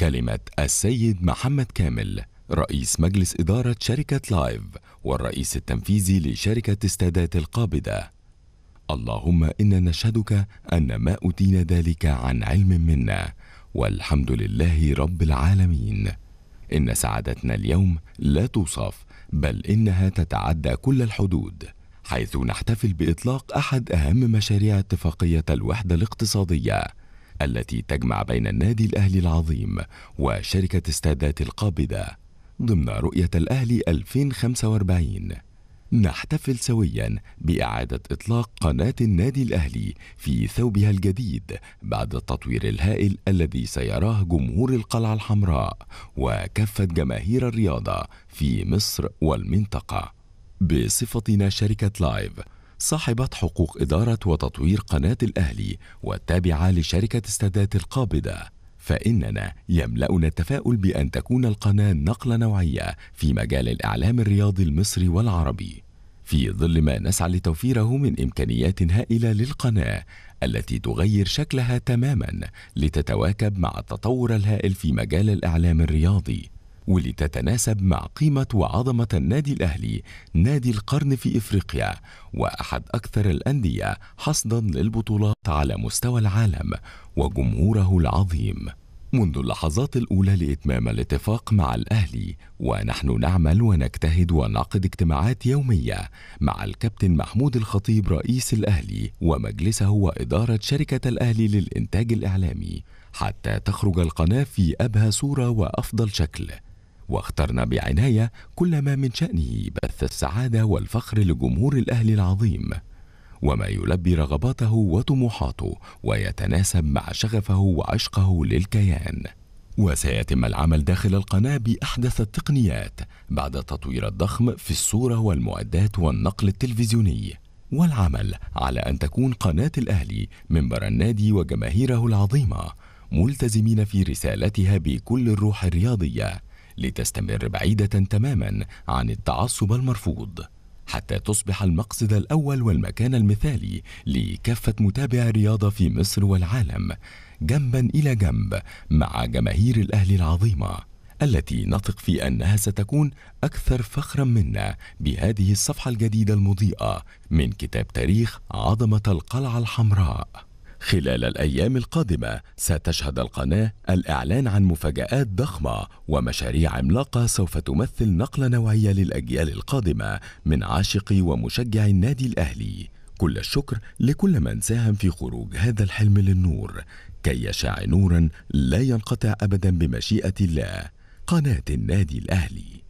كلمة السيد محمد كامل رئيس مجلس إدارة شركة لايف والرئيس التنفيذي لشركة استادات القابضة اللهم إنا نشهدك أن ما أوتينا ذلك عن علم منا والحمد لله رب العالمين إن سعادتنا اليوم لا توصف بل إنها تتعدى كل الحدود حيث نحتفل بإطلاق أحد أهم مشاريع اتفاقية الوحدة الاقتصادية التي تجمع بين النادي الأهلي العظيم وشركة استادات القابضة ضمن رؤية الأهلي 2045 نحتفل سويا بإعادة إطلاق قناة النادي الأهلي في ثوبها الجديد بعد التطوير الهائل الذي سيراه جمهور القلعة الحمراء وكافة جماهير الرياضة في مصر والمنطقة بصفتنا شركة لايف صاحبة حقوق إدارة وتطوير قناة الأهلي والتابعة لشركة السادات القابضة فإننا يملأنا التفاؤل بأن تكون القناة نقلة نوعية في مجال الإعلام الرياضي المصري والعربي في ظل ما نسعى لتوفيره من إمكانيات هائلة للقناة التي تغير شكلها تماما لتتواكب مع التطور الهائل في مجال الإعلام الرياضي ولتتناسب مع قيمة وعظمة النادي الأهلي نادي القرن في إفريقيا وأحد أكثر الأندية حصدا للبطولات على مستوى العالم وجمهوره العظيم منذ اللحظات الأولى لإتمام الاتفاق مع الأهلي ونحن نعمل ونجتهد ونعقد اجتماعات يومية مع الكابتن محمود الخطيب رئيس الأهلي ومجلسه وإدارة شركة الأهلي للإنتاج الإعلامي حتى تخرج القناة في أبهى صورة وأفضل شكل واخترنا بعناية كل ما من شأنه بث السعادة والفخر لجمهور الأهل العظيم وما يلبي رغباته وطموحاته ويتناسب مع شغفه وعشقه للكيان وسيتم العمل داخل القناة بأحدث التقنيات بعد التطوير الضخم في الصورة والمعدات والنقل التلفزيوني والعمل على أن تكون قناة الأهلي منبر النادي وجماهيره العظيمة ملتزمين في رسالتها بكل الروح الرياضيه لتستمر بعيدة تماما عن التعصب المرفوض حتى تصبح المقصد الأول والمكان المثالي لكافة متابعي الرياضة في مصر والعالم جنبا إلى جنب مع جماهير الأهلي العظيمة التي نثق في أنها ستكون أكثر فخرا منا بهذه الصفحة الجديدة المضيئة من كتاب تاريخ عظمة القلعة الحمراء خلال الأيام القادمة ستشهد القناة الإعلان عن مفاجآت ضخمة ومشاريع عملاقة سوف تمثل نقلة نوعية للأجيال القادمة من عاشقي ومشجعي النادي الأهلي كل الشكر لكل من ساهم في خروج هذا الحلم للنور كي يشع نورا لا ينقطع أبدا بمشيئة الله قناة النادي الأهلي